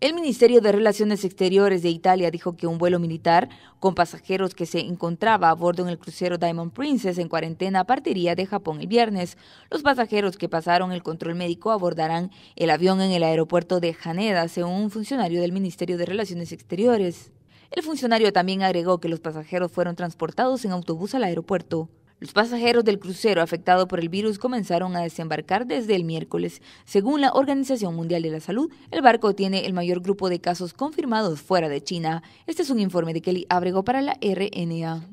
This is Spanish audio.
El Ministerio de Relaciones Exteriores de Italia dijo que un vuelo militar con pasajeros que se encontraba a bordo en el crucero Diamond Princess en cuarentena partiría de Japón el viernes. Los pasajeros que pasaron el control médico abordarán el avión en el aeropuerto de Haneda, según un funcionario del Ministerio de Relaciones Exteriores. El funcionario también agregó que los pasajeros fueron transportados en autobús al aeropuerto. Los pasajeros del crucero afectado por el virus comenzaron a desembarcar desde el miércoles. Según la Organización Mundial de la Salud, el barco tiene el mayor grupo de casos confirmados fuera de China. Este es un informe de Kelly Abrego para la RNA.